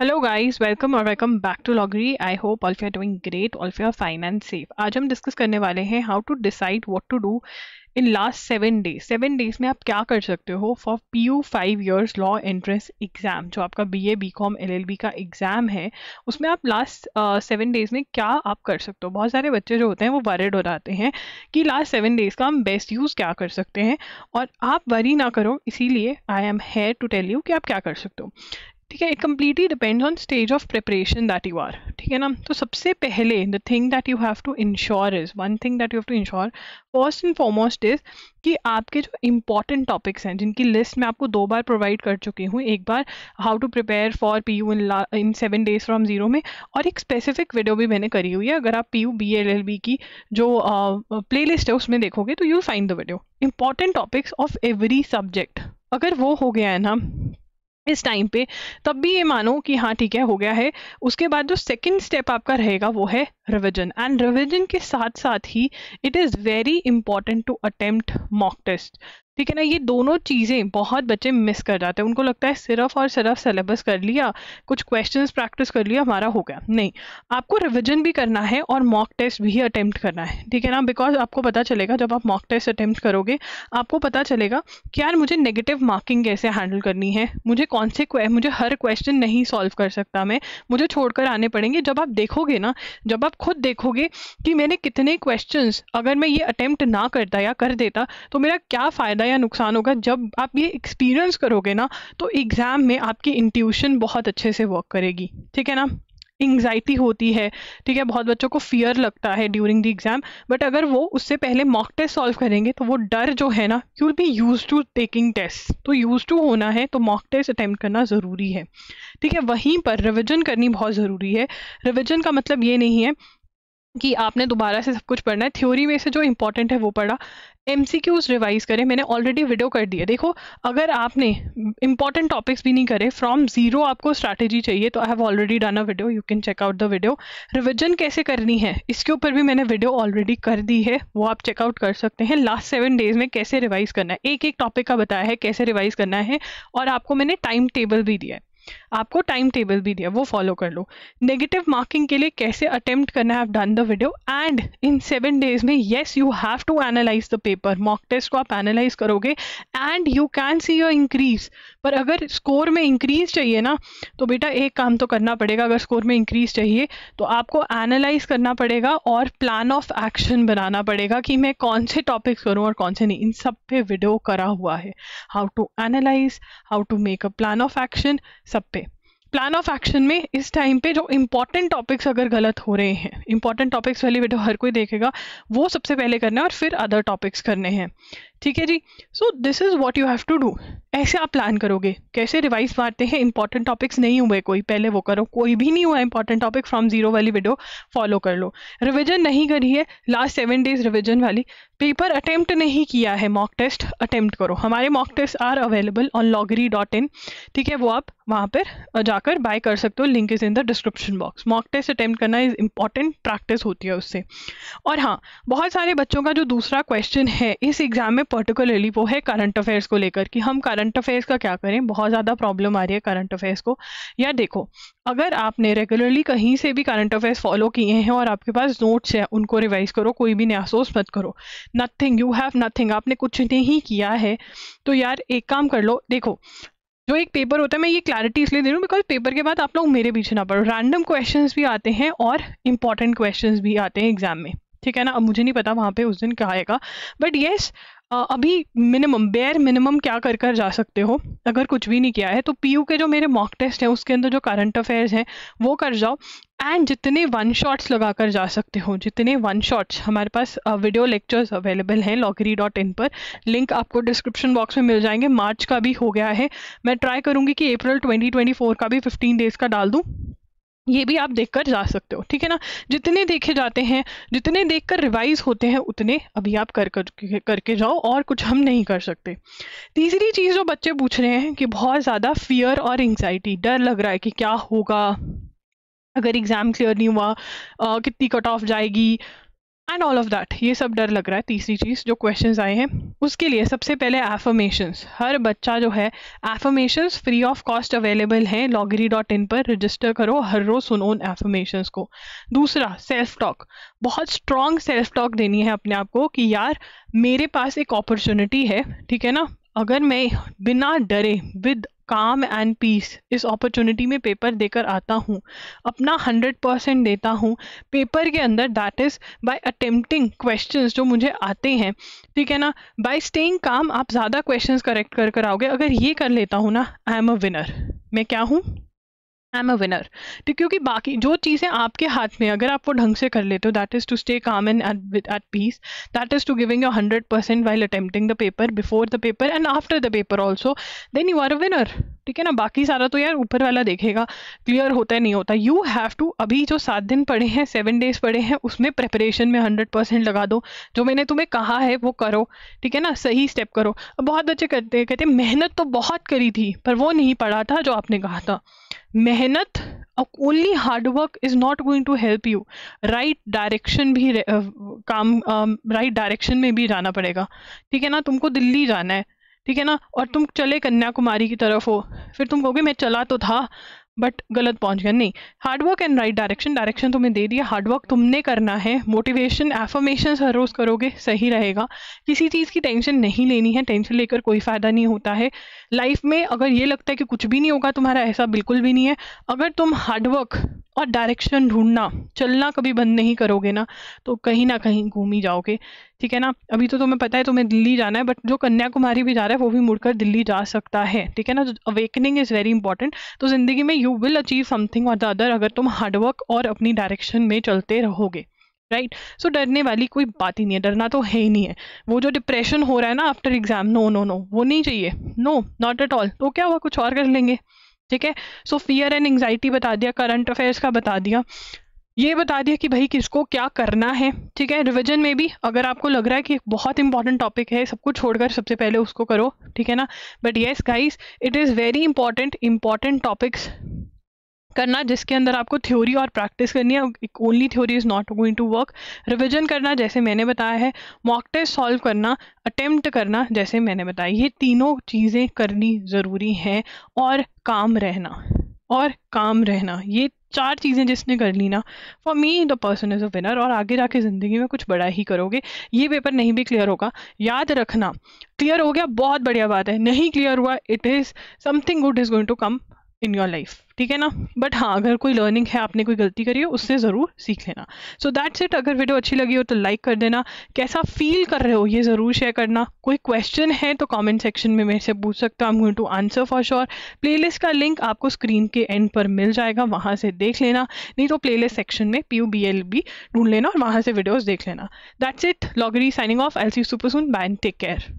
Hello guys welcome और welcome back to लॉगरी I hope all you are doing great all you are fine and safe आज हम discuss करने वाले हैं how to decide what to do in last seven days seven days में आप क्या कर सकते हो for P U five years law entrance exam जो आपका B A B com L L B का एग्जाम है उसमें आप लास्ट सेवन डेज में क्या आप कर सकते हो बहुत सारे बच्चे जो होते हैं वो वरिड हो जाते हैं कि लास्ट सेवन डेज का हम बेस्ट यूज़ क्या कर सकते हैं और आप वरी ना करो इसीलिए I am here to tell you कि आप क्या कर सकते हो ठीक है it completely depend on stage of preparation that you are ठीक है ना तो सबसे पहले the thing that you have to ensure is one thing that you have to ensure first and foremost is कि आपके जो इंपॉर्टेंट टॉपिक्स हैं जिनकी लिस्ट मैं आपको दो बार प्रोवाइड कर चुकी हूँ एक बार how to prepare for P U in in seven days from zero में और एक स्पेसिफिक वीडियो भी मैंने करी हुई है अगर आप P U B L L B की जो प्ले uh, लिस्ट है उसमें देखोगे तो you find the video important topics of every subject अगर वो हो गया है ना इस टाइम पे तब भी ये मानो कि हाँ ठीक है हो गया है उसके बाद जो सेकंड स्टेप आपका रहेगा वो है रिवीजन एंड रिवीजन के साथ साथ ही it is very important to attempt mock test ठीक है ना ये दोनों चीज़ें बहुत बच्चे मिस कर जाते हैं उनको लगता है सिर्फ और सिर्फ सिलेबस कर लिया कुछ क्वेश्चन प्रैक्टिस कर लिया हमारा हो गया नहीं आपको रिविजन भी करना है और मॉक टेस्ट भी अटैम्प्ट करना है ठीक है ना बिकॉज आपको पता चलेगा जब आप मॉक टेस्ट अटैम्प्ट करोगे आपको पता चलेगा कि यार मुझे नेगेटिव मार्किंग कैसे हैंडल करनी है मुझे कौन से मुझे हर क्वेश्चन नहीं सॉल्व कर सकता मैं मुझे छोड़कर आने पड़ेंगे जब आप देखोगे ना जब आप खुद देखोगे कि मैंने कितने क्वेश्चन अगर मैं ये अटैम्प्ट ना करता या कर देता तो मेरा क्या फ़ायदा या नुकसान होगा जब आप ये एक्सपीरियंस करोगे ना तो एग्ज़ाम में आपकी इंट्यूशन बहुत अच्छे से वर्क करेगी ठीक है ना एंग्जाइटी होती है ठीक है बहुत बच्चों को फियर लगता है ड्यूरिंग द एग्ज़ाम बट अगर वो उससे पहले मॉक टेस्ट सॉल्व करेंगे तो वो डर जो है ना you will be use to taking test तो यूज टू होना है तो मॉक टेस्ट अटैम्प्ट करना ज़रूरी है ठीक है वहीं पर रिविजन करनी बहुत ज़रूरी है रिविजन का मतलब ये नहीं है कि आपने दोबारा से सब कुछ पढ़ना है थ्योरी में से जो इंपॉर्टेंट है वो पढ़ा एम सी क्यूज़ रिवाइज करें मैंने ऑलरेडी वीडियो कर दिया देखो अगर आपने इंपॉर्टेंट टॉपिक्स भी नहीं करे फ्रॉम जीरो आपको स्ट्रैटेजी चाहिए तो I have already done a video you can check out the video revision कैसे करनी है इसके ऊपर भी मैंने वीडियो ऑलरेडी कर दी है वो आप चेकआउट कर सकते हैं लास्ट सेवन डेज में कैसे रिवाइज करना है एक एक टॉपिक का बताया है कैसे रिवाइज करना है और आपको मैंने टाइम टेबल भी दिया है आपको टाइम टेबल भी दिया वो फॉलो कर लो नेगेटिव मार्किंग के लिए कैसे अटेम्प्ट करना है done the video and in seven days में yes you have to analyse the paper mock test को आप एनालाइज करोगे and you can see your increase पर अगर स्कोर में इंक्रीज चाहिए ना तो बेटा एक काम तो करना पड़ेगा अगर स्कोर में इंक्रीज चाहिए तो आपको एनालाइज करना पड़ेगा और प्लान ऑफ एक्शन बनाना पड़ेगा कि मैं कौन से टॉपिक्स करूँ और कौन से नहीं इन सब पे वीडियो करा हुआ है how to analyse how to make a plan of action सब पे प्लान ऑफ एक्शन में इस टाइम पे जो इंपॉर्टेंट टॉपिक्स अगर गलत हो रहे हैं इंपॉर्टेंट टॉपिक्स वाली वीडियो हर कोई देखेगा वो सबसे पहले करना है और फिर अदर टॉपिक्स करने हैं ठीक है जी so this is what you have to do ऐसे आप प्लान करोगे कैसे रिवाइज मारते हैं इंपॉर्टेंट टॉपिक्स नहीं हुए कोई पहले वो करो कोई भी नहीं हुआ इंपॉर्टेंट टॉपिक फ्रॉम जीरो वाली वीडियो फॉलो कर लो रिविजन नहीं करी है लास्ट सेवन डेज रिविजन वाली पेपर अटेम्प्ट नहीं किया है मॉक टेस्ट अटेम्प्ट करो हमारे mock test are available on लॉगरी डॉट इन ठीक है वो आप वहाँ पर जाकर बाय कर सकते हो link is in the description box mock test attempt करना इज़ इंपॉर्टेंट प्रैक्टिस होती है उससे और हाँ बहुत सारे बच्चों का जो दूसरा क्वेश्चन है इस एग्ज़ाम में पर्टिकुलरली वो है करंट अफेयर्स को लेकर कि हम करंट अफेयर्स का क्या करें बहुत ज़्यादा प्रॉब्लम आ रही है करंट अफेयर्स को या देखो अगर आपने रेगुलरली कहीं से भी करंट अफेयर्स फॉलो किए हैं और आपके पास नोट्स हैं उनको रिवाइज करो कोई भी नया मत करो नथिंग यू हैव नथिंग आपने कुछ नहीं किया है तो यार एक काम कर लो देखो जो एक पेपर होता है मैं ये क्लैरिटी इसलिए दे रही हूँ बिकॉज पेपर के बाद आप लोग मेरे पीछे ना पड़ो रैंडम क्वेश्चंस भी आते हैं और इंपॉर्टेंट क्वेश्चंस भी आते हैं एग्जाम में ठीक है ना अब मुझे नहीं पता वहाँ पे उस दिन क्या आएगा बट येस अभी मिनिमम बेयर मिनिमम क्या कर कर जा सकते हो अगर कुछ भी नहीं किया है तो पीयू के जो मेरे मॉक टेस्ट हैं उसके अंदर जो करंट अफेयर्स हैं वो कर जाओ एंड जितने वन शॉट्स लगा कर जा सकते हो जितने वन शॉट्स हमारे पास वीडियो लेक्चर्स अवेलेबल हैं लॉकरी डॉट इन पर लिंक आपको डिस्क्रिप्शन बॉक्स में मिल जाएंगे मार्च का भी हो गया है मैं ट्राई करूँगी कि अप्रैल 2024 का भी 15 डेज़ का डाल दूँ ये भी आप देखकर जा सकते हो ठीक है ना जितने देखे जाते हैं जितने देखकर रिवाइज होते हैं उतने अभी आप कर कर करके जाओ और कुछ हम नहीं कर सकते तीसरी चीज़ जो बच्चे पूछ रहे हैं कि बहुत ज़्यादा फियर और एंगजाइटी डर लग रहा है कि क्या होगा अगर एग्ज़ाम क्लियर नहीं हुआ कितनी कट ऑफ जाएगी एंड ऑल ऑफ दैट ये सब डर लग रहा है तीसरी चीज़ जो क्वेश्चन आए हैं उसके लिए सबसे पहले एफर्मेशंस हर बच्चा जो है affirmations free of cost available हैं लॉगरी डॉट इन पर रजिस्टर करो हर रोज़ सुनो उन एफर्मेशंस को दूसरा सेल्फ टॉक बहुत स्ट्रॉन्ग सेल्फ टॉक देनी है अपने आप को कि यार मेरे पास एक अपॉर्चुनिटी है ठीक है ना अगर मैं बिना डरे विद काम एंड पीस इस अपॉर्चुनिटी में पेपर देकर आता हूँ अपना हंड्रेड परसेंट देता हूँ पेपर के अंदर that is by attempting questions जो मुझे आते हैं ठीक है ना बाय स्टेइंग काम आप ज़्यादा क्वेश्चंस करेक्ट कर कर आओगे अगर ये कर लेता हूँ ना आई एम अ विनर मैं क्या हूँ आई एम अ विनर तो क्योंकि बाकी जो चीज़ें आपके हाथ में अगर आप वो ढंग से कर लेते हो that is to stay calm and at peace that is to giving your hundred percent while attempting the paper before the paper and after the paper also then you are a winner ठीक है ना बाकी सारा तो यार ऊपर वाला देखेगा क्लियर होता है नहीं होता यू हैव टू अभी जो सात दिन पढ़े हैं सेवन डेज पढ़े हैं उसमें प्रेपरेशन में हंड्रेड परसेंट लगा दो जो मैंने तुम्हें कहा है वो करो ठीक है ना सही स्टेप करो बहुत बच्चे करते कहते मेहनत तो बहुत करी थी पर वो नहीं पढ़ा था जो आपने कहा था मेहनत only hard work is not going to help you right direction भी काम राइट uh, डायरेक्शन right में भी जाना पड़ेगा ठीक है ना तुमको दिल्ली जाना है ठीक है ना और तुम चले कन्याकुमारी की तरफ हो फिर तुम कहोगे मैं चला तो था बट गलत पहुंच गया नहीं hard work and right direction direction तुम्हें दे दिया हार्डवर्क तुमने करना है मोटिवेशन एफर्मेशन हर रोज़ करोगे सही रहेगा किसी चीज़ की टेंशन नहीं लेनी है टेंशन लेकर कोई फ़ायदा नहीं होता है लाइफ में अगर ये लगता है कि कुछ भी नहीं होगा तुम्हारा ऐसा बिल्कुल भी नहीं है अगर तुम हार्डवर्क और डायरेक्शन ढूंढना चलना कभी बंद नहीं करोगे ना तो कहीं ना कहीं घूम ही जाओगे ठीक है ना अभी तो तुम्हें पता है तुम्हें दिल्ली जाना है बट जो कन्याकुमारी भी जा रहा है वो भी मुड़कर दिल्ली जा सकता है ठीक है ना अवेकनिंग इज़ वेरी इंपॉर्टेंट तो, तो ज़िंदगी में यू विल अचीव समथिंग और द अदर अगर तुम हार्डवर्क और अपनी डायरेक्शन में चलते रहोगे राइट right? सो so, डरने वाली कोई बात ही नहीं है डरना तो है ही नहीं है वो जो डिप्रेशन हो रहा है ना after exam no no no वो नहीं चाहिए नो नॉट एट ऑल तो क्या हुआ कुछ और कर लेंगे ठीक है सो फियर एंड एंगजाइटी बता दिया करंट अफेयर्स का बता दिया ये बता दिया कि भाई किसको क्या करना है ठीक है रिविजन में भी अगर आपको लग रहा है कि बहुत इंपॉर्टेंट टॉपिक है सबको छोड़कर सबसे पहले उसको करो ठीक है ना but yes guys it is very important important topics करना जिसके अंदर आपको थ्योरी और प्रैक्टिस करनी है only theory is not going to work revision करना जैसे मैंने बताया है मॉक टेस्ट सॉल्व करना अटेम्प्ट करना जैसे मैंने बताया ये तीनों चीज़ें करनी ज़रूरी हैं और काम रहना और काम रहना ये चार चीज़ें जिसने कर ली ना for me the person is a winner और आगे जाके ज़िंदगी में कुछ बड़ा ही करोगे ये पेपर नहीं भी क्लियर होगा याद रखना क्लियर हो गया बहुत बढ़िया बात है नहीं क्लियर हुआ it is something good is going to come in your life ठीक है ना बट हाँ अगर कोई लर्निंग है आपने कोई गलती करी है उससे ज़रूर सीख लेना सो दैट्स इट अगर वीडियो अच्छी लगी हो तो लाइक कर देना कैसा फील कर रहे हो ये ज़रूर शेयर करना कोई क्वेश्चन है तो कमेंट सेक्शन में मेरे से पूछ सकते हो I am going to answer for sure list का लिंक आपको स्क्रीन के एंड पर मिल जाएगा वहाँ से देख लेना नहीं तो लिस्ट सेक्शन में पी यू बी एल भी ढूंढ लेना और वहाँ से वीडियोज़ देख लेना दैट्स इट लॉगरी signing off L C super soon take care